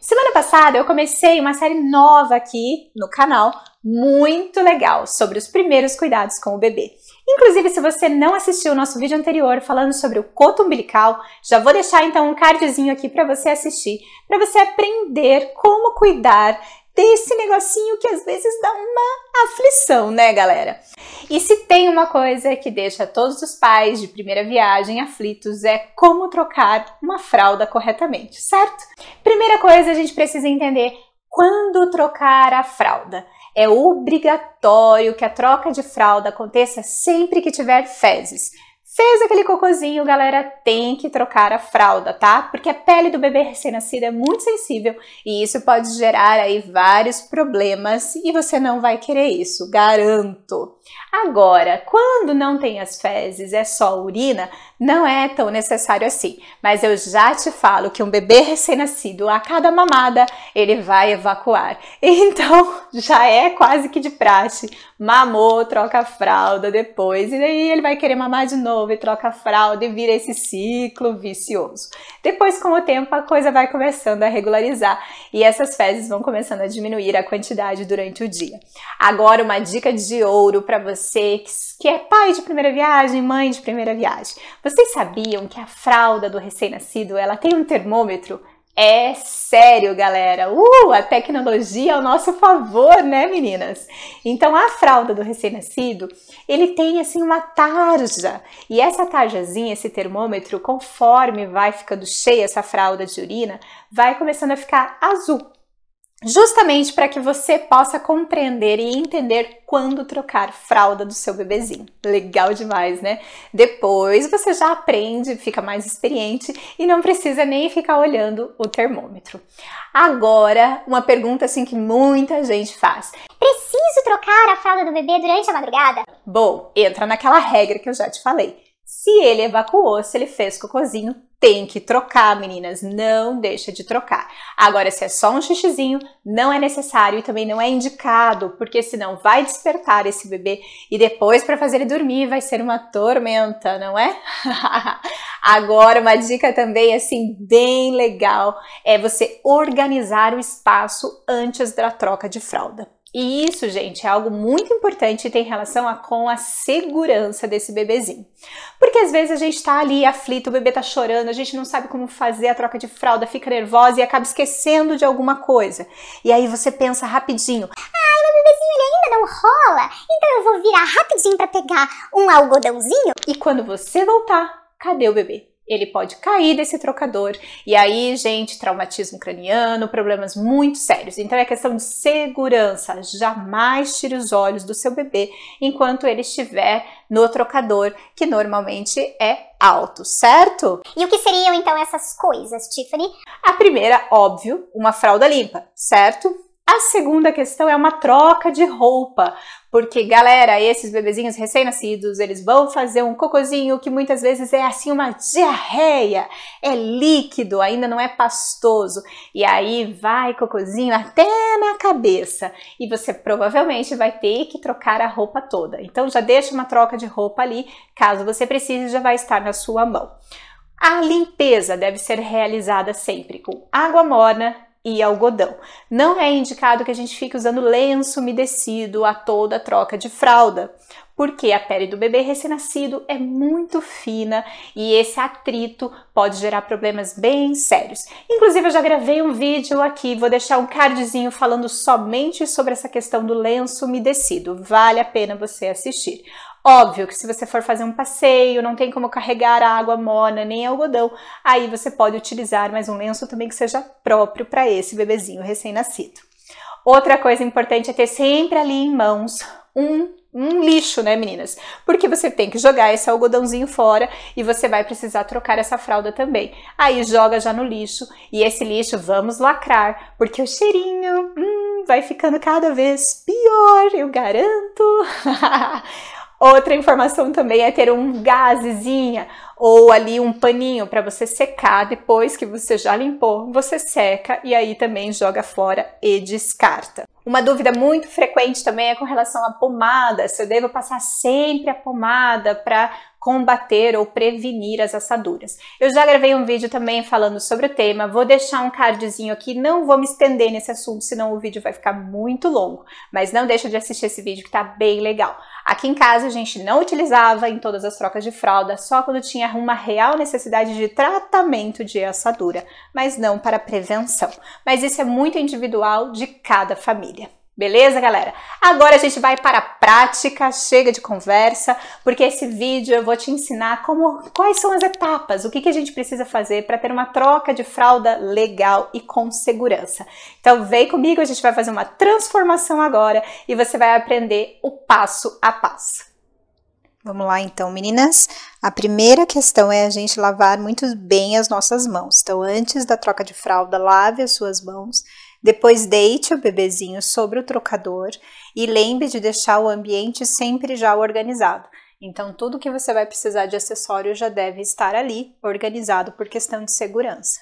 Semana passada eu comecei uma série nova aqui no canal, muito legal, sobre os primeiros cuidados com o bebê. Inclusive, se você não assistiu o nosso vídeo anterior falando sobre o coto umbilical, já vou deixar então um cardzinho aqui para você assistir, para você aprender como cuidar desse negocinho que às vezes dá uma aflição, né, galera? E se tem uma coisa que deixa todos os pais de primeira viagem aflitos é como trocar uma fralda corretamente, certo? Primeira coisa, a gente precisa entender quando trocar a fralda. É obrigatório que a troca de fralda aconteça sempre que tiver fezes. Fez aquele cocôzinho, galera, tem que trocar a fralda, tá? Porque a pele do bebê recém-nascido é muito sensível e isso pode gerar aí vários problemas e você não vai querer isso, garanto. Agora, quando não tem as fezes, é só urina, não é tão necessário assim. Mas eu já te falo que um bebê recém-nascido, a cada mamada, ele vai evacuar. Então, já é quase que de praxe. Mamou, troca a fralda depois, e daí ele vai querer mamar de novo e troca a fralda e vira esse ciclo vicioso. Depois, com o tempo, a coisa vai começando a regularizar e essas fezes vão começando a diminuir a quantidade durante o dia. Agora, uma dica de ouro para você você que é pai de primeira viagem, mãe de primeira viagem. Vocês sabiam que a fralda do recém-nascido, ela tem um termômetro? É sério, galera! Uh, a tecnologia ao nosso favor, né, meninas? Então, a fralda do recém-nascido, ele tem assim uma tarja. E essa tarjazinha, esse termômetro, conforme vai ficando cheia essa fralda de urina, vai começando a ficar azul justamente para que você possa compreender e entender quando trocar fralda do seu bebezinho. Legal demais, né? Depois você já aprende, fica mais experiente e não precisa nem ficar olhando o termômetro. Agora, uma pergunta assim que muita gente faz. Preciso trocar a fralda do bebê durante a madrugada? Bom, entra naquela regra que eu já te falei se ele evacuou, se ele fez cocôzinho, tem que trocar, meninas, não deixa de trocar. Agora, se é só um xixizinho, não é necessário e também não é indicado, porque senão vai despertar esse bebê e depois para fazer ele dormir vai ser uma tormenta, não é? Agora, uma dica também assim bem legal é você organizar o espaço antes da troca de fralda. E isso, gente, é algo muito importante e tem relação a, com a segurança desse bebezinho. Porque às vezes a gente tá ali aflito, o bebê tá chorando, a gente não sabe como fazer a troca de fralda, fica nervosa e acaba esquecendo de alguma coisa. E aí você pensa rapidinho: ai, meu bebezinho ele ainda não rola, então eu vou virar rapidinho para pegar um algodãozinho. E quando você voltar, cadê o bebê? ele pode cair desse trocador. E aí, gente, traumatismo craniano, problemas muito sérios. Então é questão de segurança. Jamais tire os olhos do seu bebê enquanto ele estiver no trocador, que normalmente é alto, certo? E o que seriam então essas coisas, Tiffany? A primeira, óbvio, uma fralda limpa, certo? A segunda questão é uma troca de roupa, porque galera, esses bebezinhos recém-nascidos, eles vão fazer um cocozinho que muitas vezes é assim uma diarreia, é líquido, ainda não é pastoso, e aí vai cocozinho até na cabeça, e você provavelmente vai ter que trocar a roupa toda. Então já deixa uma troca de roupa ali, caso você precise, já vai estar na sua mão. A limpeza deve ser realizada sempre com água morna e algodão. Não é indicado que a gente fique usando lenço umedecido a toda a troca de fralda, porque a pele do bebê recém-nascido é muito fina e esse atrito pode gerar problemas bem sérios. Inclusive, eu já gravei um vídeo aqui, vou deixar um cardzinho falando somente sobre essa questão do lenço umedecido. Vale a pena você assistir. Óbvio que se você for fazer um passeio, não tem como carregar água morna nem algodão, aí você pode utilizar mais um lenço também que seja próprio para esse bebezinho recém-nascido. Outra coisa importante é ter sempre ali em mãos um, um, lixo, né, meninas? Porque você tem que jogar esse algodãozinho fora e você vai precisar trocar essa fralda também. Aí joga já no lixo e esse lixo vamos lacrar, porque o cheirinho hum, vai ficando cada vez pior, eu garanto. Outra informação também é ter um gazezinha ou ali um paninho para você secar depois que você já limpou. Você seca e aí também joga fora e descarta. Uma dúvida muito frequente também é com relação à pomada, se eu devo passar sempre a pomada para combater ou prevenir as assaduras. Eu já gravei um vídeo também falando sobre o tema, vou deixar um cardzinho aqui, não vou me estender nesse assunto, senão o vídeo vai ficar muito longo, mas não deixa de assistir esse vídeo que tá bem legal. Aqui em casa a gente não utilizava em todas as trocas de fralda, só quando tinha uma real necessidade de tratamento de assadura, mas não para prevenção. Mas isso é muito individual de cada família. Beleza, galera? Agora a gente vai para a prática, chega de conversa, porque esse vídeo eu vou te ensinar como, quais são as etapas, o que, que a gente precisa fazer para ter uma troca de fralda legal e com segurança. Então vem comigo, a gente vai fazer uma transformação agora e você vai aprender o passo a passo. Vamos lá então, meninas. A primeira questão é a gente lavar muito bem as nossas mãos. Então, antes da troca de fralda, lave as suas mãos depois deite o bebezinho sobre o trocador e lembre de deixar o ambiente sempre já organizado. Então, tudo que você vai precisar de acessório já deve estar ali, organizado por questão de segurança.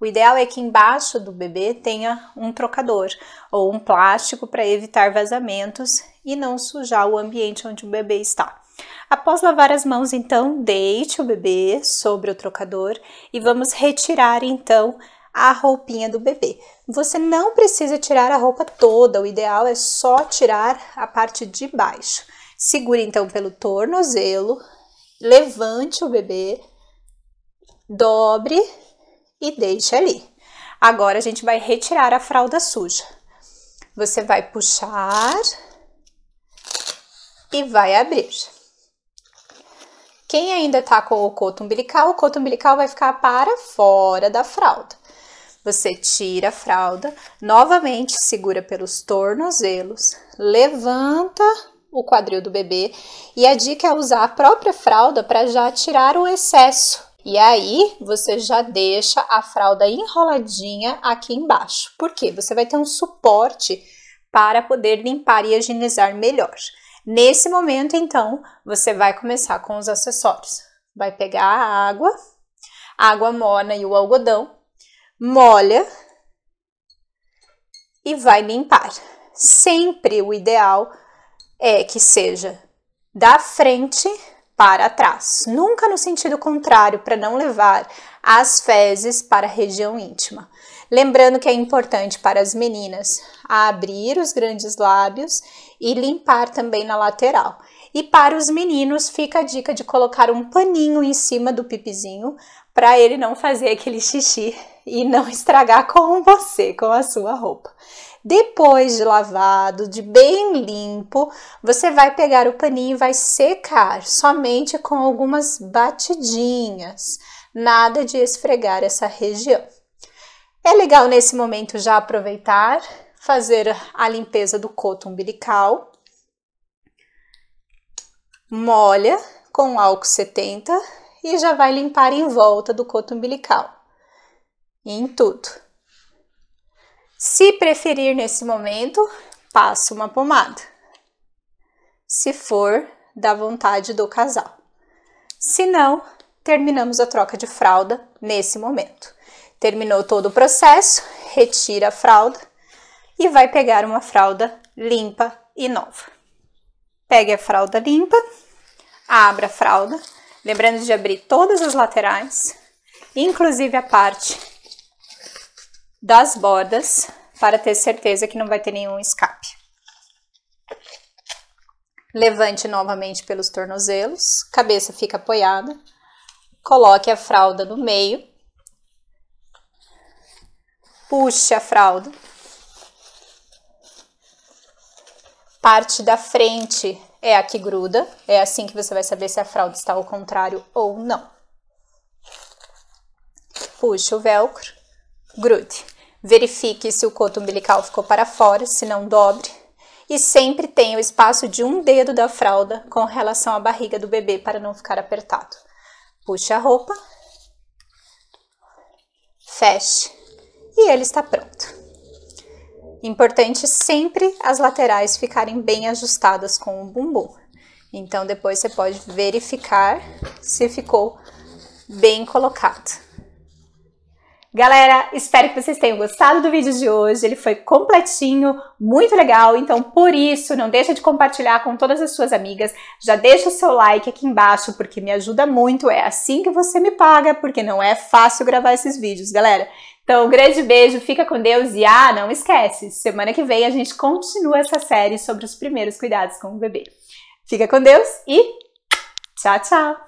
O ideal é que embaixo do bebê tenha um trocador ou um plástico para evitar vazamentos e não sujar o ambiente onde o bebê está. Após lavar as mãos, então, deite o bebê sobre o trocador e vamos retirar então a roupinha do bebê. Você não precisa tirar a roupa toda, o ideal é só tirar a parte de baixo. Segure então pelo tornozelo, levante o bebê, dobre e deixe ali. Agora a gente vai retirar a fralda suja. Você vai puxar e vai abrir. Quem ainda tá com o coto umbilical, o coto umbilical vai ficar para fora da fralda. Você tira a fralda, novamente segura pelos tornozelos, levanta o quadril do bebê e a dica é usar a própria fralda para já tirar o excesso. E aí, você já deixa a fralda enroladinha aqui embaixo. porque Você vai ter um suporte para poder limpar e higienizar melhor. Nesse momento, então, você vai começar com os acessórios. Vai pegar a água, água morna e o algodão molha e vai limpar. Sempre o ideal é que seja da frente para trás, nunca no sentido contrário, para não levar as fezes para a região íntima. Lembrando que é importante para as meninas abrir os grandes lábios e limpar também na lateral. E para os meninos fica a dica de colocar um paninho em cima do pipizinho para ele não fazer aquele xixi e não estragar com você, com a sua roupa. Depois de lavado, de bem limpo, você vai pegar o paninho e vai secar somente com algumas batidinhas, nada de esfregar essa região. É legal nesse momento já aproveitar, fazer a limpeza do coto umbilical. Molha com álcool 70 e já vai limpar em volta do coto umbilical e em tudo. Se preferir nesse momento, passo uma pomada. Se for da vontade do casal. Se não, terminamos a troca de fralda nesse momento. Terminou todo o processo, retira a fralda e vai pegar uma fralda limpa e nova. Pegue a fralda limpa, abra a fralda, lembrando de abrir todas as laterais, inclusive a parte das bordas para ter certeza que não vai ter nenhum escape. Levante novamente pelos tornozelos, cabeça fica apoiada, coloque a fralda no meio, puxe a fralda, parte da frente é a que gruda, é assim que você vai saber se a fralda está ao contrário ou não. Puxe o velcro, grude. Verifique se o coto umbilical ficou para fora, se não dobre. E sempre tenha o espaço de um dedo da fralda com relação à barriga do bebê para não ficar apertado. Puxe a roupa, feche e ele está pronto. Importante sempre as laterais ficarem bem ajustadas com o bumbum. Então depois você pode verificar se ficou bem colocado. Galera, espero que vocês tenham gostado do vídeo de hoje. Ele foi completinho, muito legal. Então, por isso, não deixa de compartilhar com todas as suas amigas. Já deixa o seu like aqui embaixo, porque me ajuda muito. É assim que você me paga, porque não é fácil gravar esses vídeos, galera. Então, um grande beijo, fica com Deus e ah, não esquece, semana que vem a gente continua essa série sobre os primeiros cuidados com o bebê. Fica com Deus e tchau, tchau!